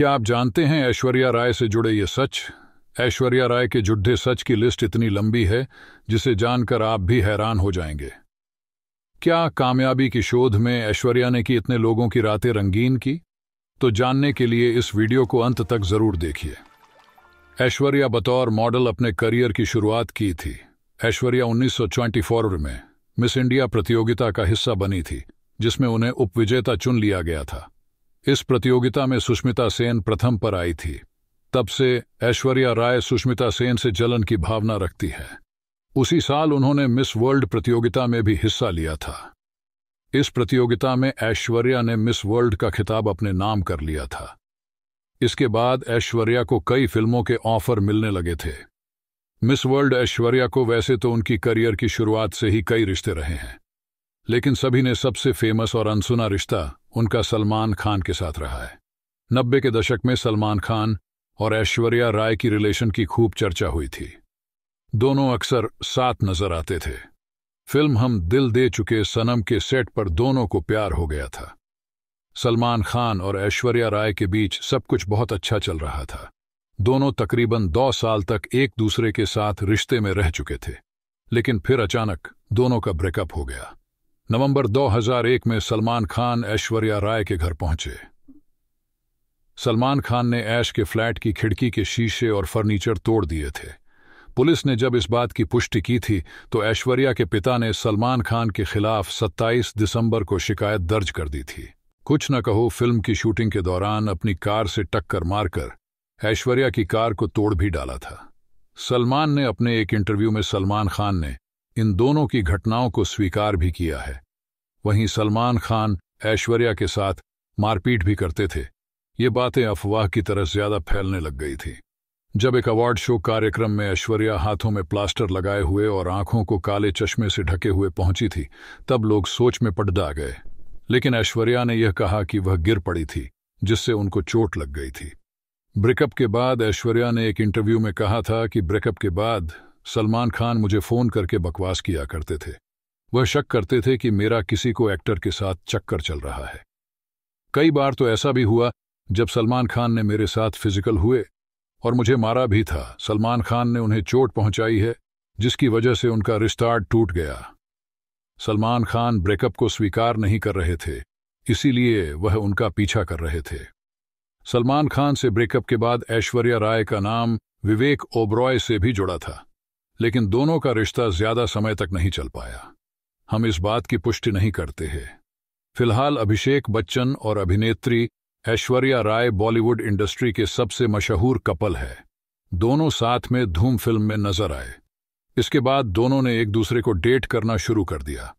क्या आप जानते हैं ऐश्वर्या राय से जुड़े ये सच ऐश्वर्या राय के जुड्ढे सच की लिस्ट इतनी लंबी है जिसे जानकर आप भी हैरान हो जाएंगे क्या कामयाबी की शोध में ऐश्वर्या ने की इतने लोगों की रातें रंगीन की तो जानने के लिए इस वीडियो को अंत तक जरूर देखिए ऐश्वर्या बतौर मॉडल अपने करियर की शुरुआत की थी ऐश्वर्या 1924 में मिस इंडिया प्रतियोगिता का हिस्सा बनी थी जिसमें उन्हें उपविजेता चुन लिया गया था इस प्रतियोगिता में सुष्मिता सेन प्रथम पर आई थी तब से ऐश्वर्या राय सुष्मिता सेन से जलन की भावना रखती है उसी साल उन्होंने मिस वर्ल्ड प्रतियोगिता में भी हिस्सा लिया था इस प्रतियोगिता में ऐश्वर्या ने मिस वर्ल्ड का खिताब अपने नाम कर लिया था इसके बाद ऐश्वर्या को कई फिल्मों के ऑफर मिलने लगे थे मिस वर्ल्ड ऐश्वर्या को वैसे तो उनकी करियर की शुरुआत से ही कई रिश्ते रहे हैं लेकिन सभी ने सबसे फेमस और अनसुना रिश्ता उनका सलमान खान के साथ रहा है नब्बे के दशक में सलमान खान और ऐश्वर्या राय की रिलेशन की खूब चर्चा हुई थी दोनों अक्सर साथ नजर आते थे फिल्म हम दिल दे चुके सनम के सेट पर दोनों को प्यार हो गया था सलमान खान और ऐश्वर्या राय के बीच सब कुछ बहुत अच्छा चल रहा था दोनों तकरीबन दो साल तक एक दूसरे के साथ रिश्ते में रह चुके थे लेकिन फिर अचानक दोनों का ब्रेकअप हो गया नवंबर 2001 में सलमान खान ऐश्वर्या राय के घर पहुंचे सलमान खान ने ऐश के फ्लैट की खिड़की के शीशे और फर्नीचर तोड़ दिए थे पुलिस ने जब इस बात की पुष्टि की थी तो ऐश्वर्या के पिता ने सलमान खान के खिलाफ 27 दिसंबर को शिकायत दर्ज कर दी थी कुछ न कहो फिल्म की शूटिंग के दौरान अपनी कार से टक्कर मारकर ऐश्वर्या की कार को तोड़ भी डाला था सलमान ने अपने एक इंटरव्यू में सलमान खान ने इन दोनों की घटनाओं को स्वीकार भी किया है वहीं सलमान खान ऐश्वर्या के साथ मारपीट भी करते थे ये बातें अफवाह की तरह ज्यादा फैलने लग गई थी जब एक अवार्ड शो कार्यक्रम में ऐश्वर्या हाथों में प्लास्टर लगाए हुए और आंखों को काले चश्मे से ढके हुए पहुंची थी तब लोग सोच में पटदा गए लेकिन ऐश्वर्या ने यह कहा कि वह गिर पड़ी थी जिससे उनको चोट लग गई थी ब्रेकअप के बाद ऐश्वर्या ने एक इंटरव्यू में कहा था कि ब्रेकअप के बाद सलमान खान मुझे फोन करके बकवास किया करते थे वह शक करते थे कि मेरा किसी को एक्टर के साथ चक्कर चल रहा है कई बार तो ऐसा भी हुआ जब सलमान खान ने मेरे साथ फिजिकल हुए और मुझे मारा भी था सलमान खान ने उन्हें चोट पहुंचाई है जिसकी वजह से उनका रिश्ता टूट गया सलमान खान ब्रेकअप को स्वीकार नहीं कर रहे थे इसीलिए वह उनका पीछा कर रहे थे सलमान खान से ब्रेकअप के बाद ऐश्वर्या राय का नाम विवेक ओब्रॉय से भी जुड़ा था लेकिन दोनों का रिश्ता ज्यादा समय तक नहीं चल पाया हम इस बात की पुष्टि नहीं करते हैं फिलहाल अभिषेक बच्चन और अभिनेत्री ऐश्वर्या राय बॉलीवुड इंडस्ट्री के सबसे मशहूर कपल है दोनों साथ में धूम फिल्म में नजर आए इसके बाद दोनों ने एक दूसरे को डेट करना शुरू कर दिया